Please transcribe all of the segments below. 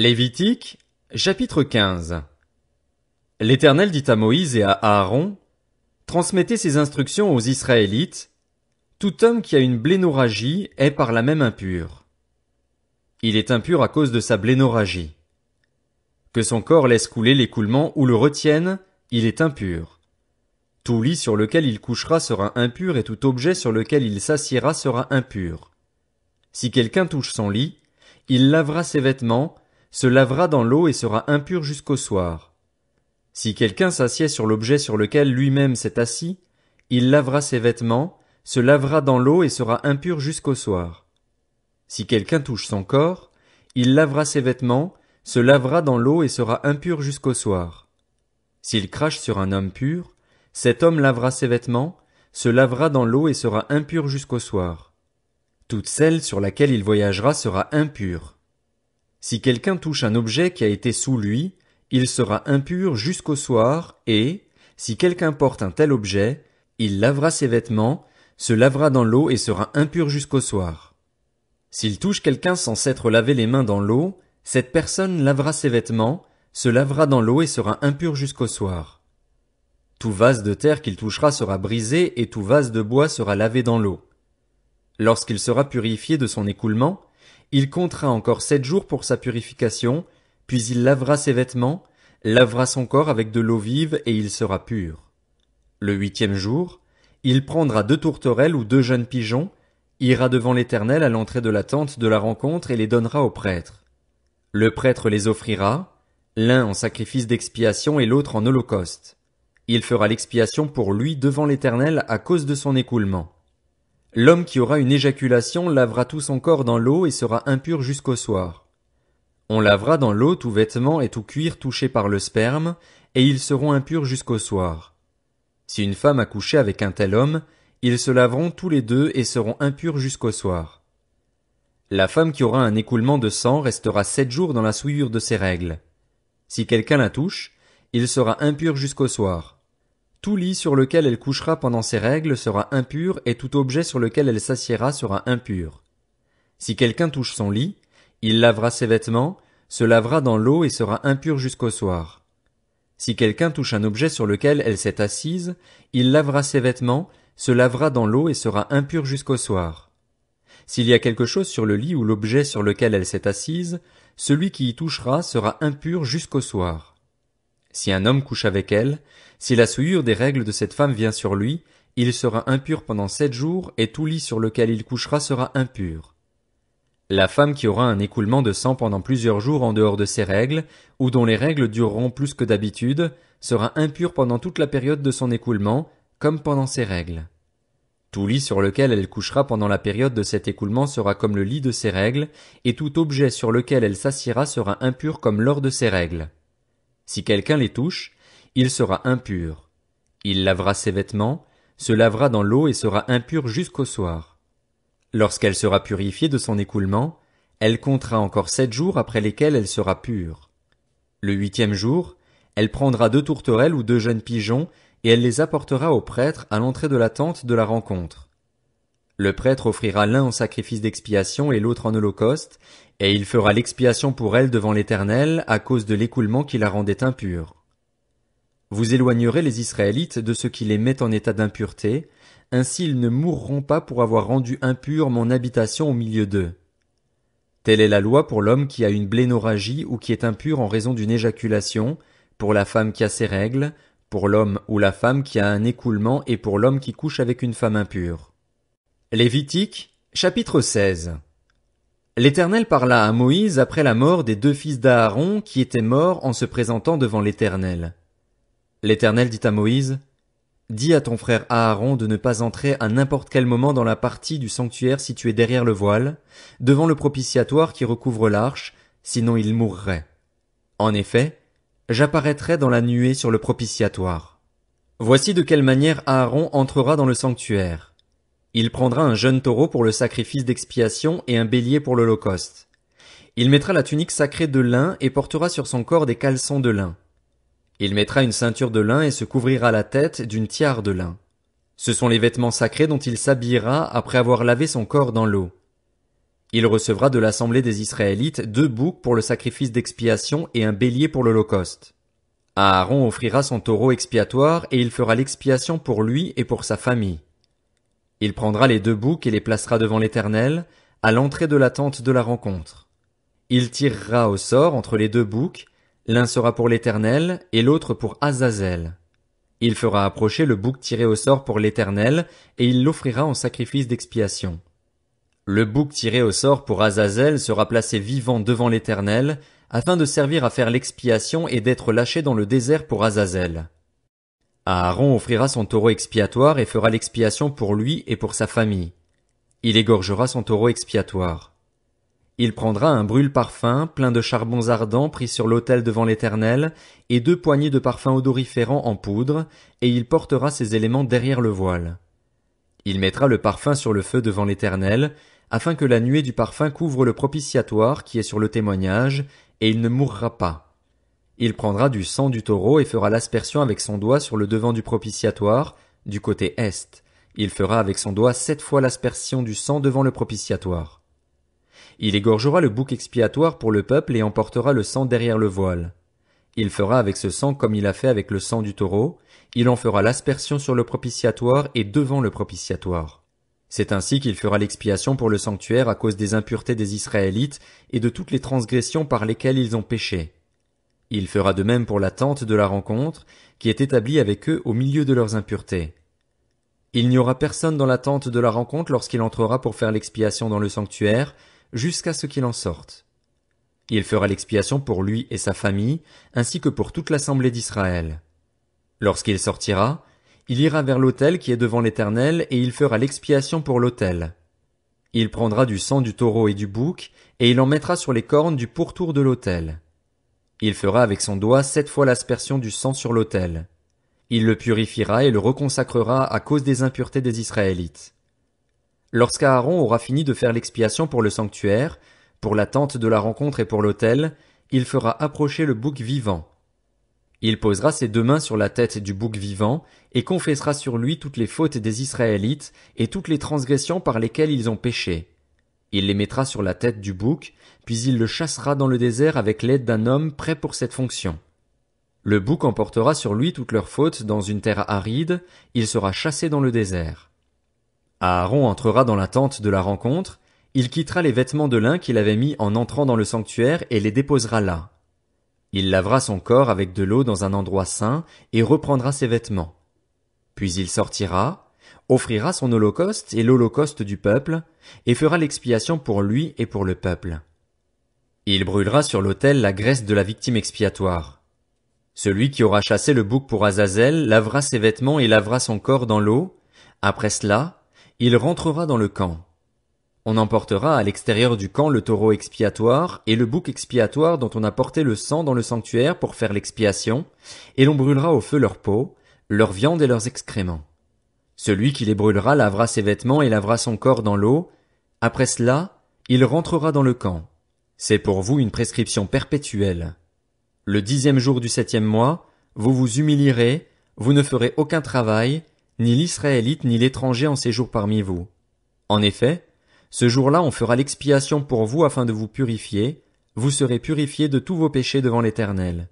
Lévitique, chapitre 15. L'Éternel dit à Moïse et à Aaron, Transmettez ces instructions aux Israélites, tout homme qui a une blénorragie est par la même impur. Il est impur à cause de sa blénorragie. Que son corps laisse couler l'écoulement ou le retienne, il est impur. Tout lit sur lequel il couchera sera impur et tout objet sur lequel il s'assiera sera impur. Si quelqu'un touche son lit, il lavera ses vêtements, se lavera dans l'eau et sera impur jusqu'au soir. Si quelqu'un s'assied sur l'objet sur lequel lui-même s'est assis, il lavera ses vêtements, se lavera dans l'eau et sera impur jusqu'au soir. Si quelqu'un touche son corps, il lavera ses vêtements, se lavera dans l'eau et sera impur jusqu'au soir. S'il crache sur un homme pur, cet homme lavera ses vêtements, se lavera dans l'eau et sera impur jusqu'au soir. Toute celle sur laquelle il voyagera sera impure. Si quelqu'un touche un objet qui a été sous lui, il sera impur jusqu'au soir, et, si quelqu'un porte un tel objet, il lavera ses vêtements, se lavera dans l'eau et sera impur jusqu'au soir. S'il touche quelqu'un sans s'être lavé les mains dans l'eau, cette personne lavera ses vêtements, se lavera dans l'eau et sera impur jusqu'au soir. Tout vase de terre qu'il touchera sera brisé et tout vase de bois sera lavé dans l'eau. Lorsqu'il sera purifié de son écoulement, il comptera encore sept jours pour sa purification, puis il lavera ses vêtements, lavera son corps avec de l'eau vive, et il sera pur. Le huitième jour, il prendra deux tourterelles ou deux jeunes pigeons, ira devant l'Éternel à l'entrée de la tente de la rencontre et les donnera au prêtre. Le prêtre les offrira, l'un en sacrifice d'expiation et l'autre en holocauste. Il fera l'expiation pour lui devant l'Éternel à cause de son écoulement. L'homme qui aura une éjaculation lavera tout son corps dans l'eau et sera impur jusqu'au soir. On lavera dans l'eau tout vêtement et tout cuir touché par le sperme, et ils seront impurs jusqu'au soir. Si une femme a couché avec un tel homme, ils se laveront tous les deux et seront impurs jusqu'au soir. La femme qui aura un écoulement de sang restera sept jours dans la souillure de ses règles. Si quelqu'un la touche, il sera impur jusqu'au soir. Tout lit sur lequel elle couchera pendant ses règles sera impur et tout objet sur lequel elle s'assiera sera impur. Si quelqu'un touche son lit, il lavera ses vêtements, se lavera dans l'eau et sera impur jusqu'au soir. Si quelqu'un touche un objet sur lequel elle s'est assise, il lavera ses vêtements, se lavera dans l'eau et sera impur jusqu'au soir. S'il y a quelque chose sur le lit ou l'objet sur lequel elle s'est assise, celui qui y touchera sera impur jusqu'au soir. Si un homme couche avec elle, si la souillure des règles de cette femme vient sur lui, il sera impur pendant sept jours, et tout lit sur lequel il couchera sera impur. La femme qui aura un écoulement de sang pendant plusieurs jours en dehors de ses règles, ou dont les règles dureront plus que d'habitude, sera impure pendant toute la période de son écoulement, comme pendant ses règles. Tout lit sur lequel elle couchera pendant la période de cet écoulement sera comme le lit de ses règles, et tout objet sur lequel elle s'assiera sera impur comme lors de ses règles. Si quelqu'un les touche, il sera impur. Il lavera ses vêtements, se lavera dans l'eau et sera impur jusqu'au soir. Lorsqu'elle sera purifiée de son écoulement, elle comptera encore sept jours après lesquels elle sera pure. Le huitième jour, elle prendra deux tourterelles ou deux jeunes pigeons, et elle les apportera au prêtre à l'entrée de la tente de la rencontre. Le prêtre offrira l'un en sacrifice d'expiation et l'autre en holocauste, et il fera l'expiation pour elle devant l'Éternel à cause de l'écoulement qui la rendait impure. Vous éloignerez les Israélites de ce qui les met en état d'impureté, ainsi ils ne mourront pas pour avoir rendu impure mon habitation au milieu d'eux. Telle est la loi pour l'homme qui a une blénorragie ou qui est impur en raison d'une éjaculation, pour la femme qui a ses règles, pour l'homme ou la femme qui a un écoulement et pour l'homme qui couche avec une femme impure. Lévitique, chapitre 16 L'Éternel parla à Moïse après la mort des deux fils d'Aaron qui étaient morts en se présentant devant l'Éternel. L'Éternel dit à Moïse, Dis à ton frère Aaron de ne pas entrer à n'importe quel moment dans la partie du sanctuaire située derrière le voile, devant le propitiatoire qui recouvre l'arche, sinon il mourrait. En effet, j'apparaîtrai dans la nuée sur le propitiatoire. Voici de quelle manière Aaron entrera dans le sanctuaire. Il prendra un jeune taureau pour le sacrifice d'expiation et un bélier pour l'holocauste. Il mettra la tunique sacrée de lin et portera sur son corps des caleçons de lin. Il mettra une ceinture de lin et se couvrira la tête d'une tiare de lin. Ce sont les vêtements sacrés dont il s'habillera après avoir lavé son corps dans l'eau. Il recevra de l'assemblée des Israélites deux boucs pour le sacrifice d'expiation et un bélier pour l'holocauste. Aaron offrira son taureau expiatoire et il fera l'expiation pour lui et pour sa famille. Il prendra les deux boucs et les placera devant l'Éternel, à l'entrée de la tente de la rencontre. Il tirera au sort entre les deux boucs, l'un sera pour l'Éternel et l'autre pour Azazel. Il fera approcher le bouc tiré au sort pour l'Éternel, et il l'offrira en sacrifice d'expiation. Le bouc tiré au sort pour Azazel sera placé vivant devant l'Éternel, afin de servir à faire l'expiation et d'être lâché dans le désert pour Azazel. Aaron offrira son taureau expiatoire et fera l'expiation pour lui et pour sa famille. Il égorgera son taureau expiatoire. Il prendra un brûle-parfum plein de charbons ardents pris sur l'autel devant l'Éternel et deux poignées de parfum odoriférant en poudre, et il portera ces éléments derrière le voile. Il mettra le parfum sur le feu devant l'Éternel, afin que la nuée du parfum couvre le propitiatoire qui est sur le témoignage, et il ne mourra pas. Il prendra du sang du taureau et fera l'aspersion avec son doigt sur le devant du propitiatoire, du côté est. Il fera avec son doigt sept fois l'aspersion du sang devant le propitiatoire. Il égorgera le bouc expiatoire pour le peuple et emportera le sang derrière le voile. Il fera avec ce sang comme il a fait avec le sang du taureau, il en fera l'aspersion sur le propitiatoire et devant le propitiatoire. C'est ainsi qu'il fera l'expiation pour le sanctuaire à cause des impuretés des Israélites et de toutes les transgressions par lesquelles ils ont péché. Il fera de même pour la tente de la rencontre, qui est établie avec eux au milieu de leurs impuretés. Il n'y aura personne dans la tente de la rencontre lorsqu'il entrera pour faire l'expiation dans le sanctuaire, jusqu'à ce qu'il en sorte. Il fera l'expiation pour lui et sa famille, ainsi que pour toute l'assemblée d'Israël. Lorsqu'il sortira, il ira vers l'autel qui est devant l'Éternel, et il fera l'expiation pour l'autel. Il prendra du sang du taureau et du bouc, et il en mettra sur les cornes du pourtour de l'autel. Il fera avec son doigt sept fois l'aspersion du sang sur l'autel. Il le purifiera et le reconsacrera à cause des impuretés des Israélites. Lorsqu'Aaron aura fini de faire l'expiation pour le sanctuaire, pour la tente de la rencontre et pour l'autel, il fera approcher le bouc vivant. Il posera ses deux mains sur la tête du bouc vivant et confessera sur lui toutes les fautes des Israélites et toutes les transgressions par lesquelles ils ont péché. Il les mettra sur la tête du bouc, puis il le chassera dans le désert avec l'aide d'un homme prêt pour cette fonction. Le bouc emportera sur lui toutes leurs fautes dans une terre aride, il sera chassé dans le désert. Aaron entrera dans la tente de la rencontre, il quittera les vêtements de lin qu'il avait mis en entrant dans le sanctuaire et les déposera là. Il lavera son corps avec de l'eau dans un endroit sain et reprendra ses vêtements. Puis il sortira, offrira son holocauste et l'holocauste du peuple, et fera l'expiation pour lui et pour le peuple. Il brûlera sur l'autel la graisse de la victime expiatoire. Celui qui aura chassé le bouc pour Azazel lavera ses vêtements et lavera son corps dans l'eau, après cela, il rentrera dans le camp. On emportera à l'extérieur du camp le taureau expiatoire et le bouc expiatoire dont on a porté le sang dans le sanctuaire pour faire l'expiation, et l'on brûlera au feu leur peau, leur viande et leurs excréments. Celui qui les brûlera lavera ses vêtements et lavera son corps dans l'eau. Après cela, il rentrera dans le camp. C'est pour vous une prescription perpétuelle. Le dixième jour du septième mois, vous vous humilierez, vous ne ferez aucun travail, ni l'Israélite ni l'étranger en séjour parmi vous. En effet, ce jour-là on fera l'expiation pour vous afin de vous purifier, vous serez purifiés de tous vos péchés devant l'Éternel.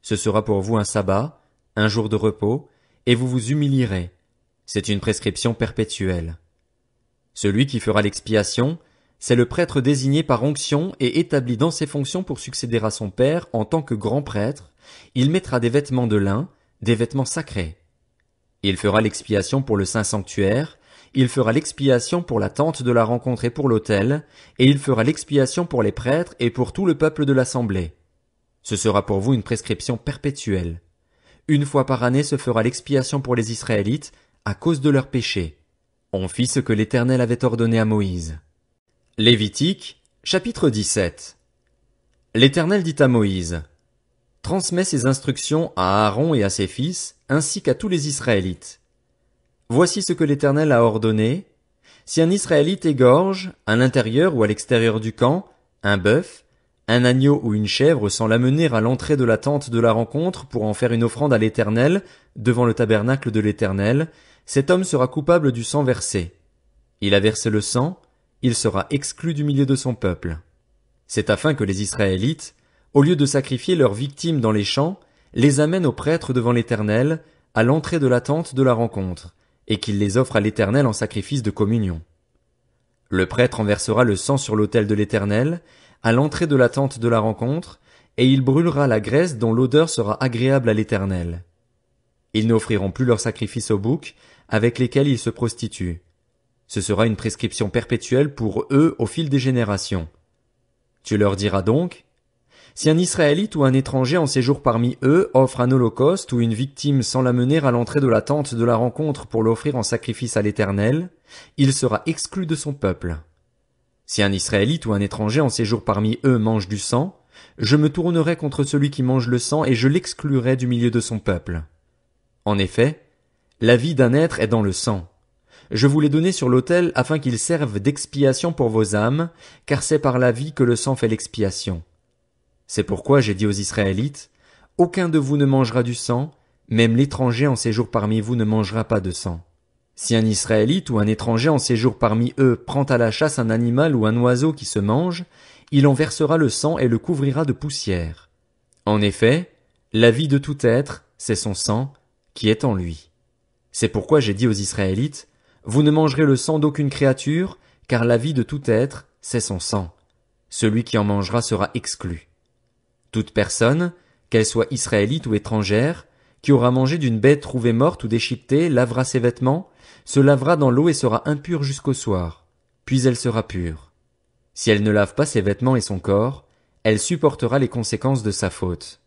Ce sera pour vous un sabbat, un jour de repos, et vous vous humilierez. C'est une prescription perpétuelle. Celui qui fera l'expiation, c'est le prêtre désigné par onction et établi dans ses fonctions pour succéder à son père en tant que grand prêtre, il mettra des vêtements de lin, des vêtements sacrés. Il fera l'expiation pour le saint sanctuaire, il fera l'expiation pour la tente de la rencontre et pour l'autel, et il fera l'expiation pour les prêtres et pour tout le peuple de l'assemblée. Ce sera pour vous une prescription perpétuelle. Une fois par année se fera l'expiation pour les Israélites, à cause de leurs péchés. On fit ce que l'Éternel avait ordonné à Moïse. Lévitique, chapitre 17. L'Éternel dit à Moïse, Transmets ces instructions à Aaron et à ses fils, ainsi qu'à tous les Israélites. Voici ce que l'Éternel a ordonné. Si un Israélite égorge, à l'intérieur ou à l'extérieur du camp, un bœuf, un agneau ou une chèvre sans l'amener à l'entrée de la tente de la rencontre pour en faire une offrande à l'Éternel, devant le tabernacle de l'Éternel, cet homme sera coupable du sang versé. Il a versé le sang, il sera exclu du milieu de son peuple. C'est afin que les Israélites, au lieu de sacrifier leurs victimes dans les champs, les amènent aux prêtres devant l'Éternel, à l'entrée de la tente de la rencontre, et qu'ils les offrent à l'Éternel en sacrifice de communion. Le prêtre en versera le sang sur l'autel de l'Éternel, à l'entrée de la tente de la rencontre, et il brûlera la graisse dont l'odeur sera agréable à l'Éternel. Ils n'offriront plus leurs sacrifices aux boucs, avec lesquels ils se prostituent. Ce sera une prescription perpétuelle pour eux au fil des générations. Tu leur diras donc, si un Israélite ou un étranger en séjour parmi eux offre un holocauste ou une victime sans l'amener à l'entrée de la tente de la rencontre pour l'offrir en sacrifice à l'Éternel, il sera exclu de son peuple. Si un Israélite ou un étranger en séjour parmi eux mange du sang, je me tournerai contre celui qui mange le sang et je l'exclurai du milieu de son peuple. En effet, la vie d'un être est dans le sang. Je vous l'ai donné sur l'autel afin qu'il serve d'expiation pour vos âmes, car c'est par la vie que le sang fait l'expiation. C'est pourquoi j'ai dit aux Israélites, aucun de vous ne mangera du sang, même l'étranger en séjour parmi vous ne mangera pas de sang. Si un Israélite ou un étranger en séjour parmi eux prend à la chasse un animal ou un oiseau qui se mange, il en versera le sang et le couvrira de poussière. En effet, la vie de tout être, c'est son sang, qui est en lui. C'est pourquoi j'ai dit aux Israélites, Vous ne mangerez le sang d'aucune créature, car la vie de tout être, c'est son sang. Celui qui en mangera sera exclu. Toute personne, qu'elle soit israélite ou étrangère, qui aura mangé d'une bête trouvée morte ou déchiquetée, lavera ses vêtements, se lavera dans l'eau et sera impure jusqu'au soir, puis elle sera pure. Si elle ne lave pas ses vêtements et son corps, elle supportera les conséquences de sa faute.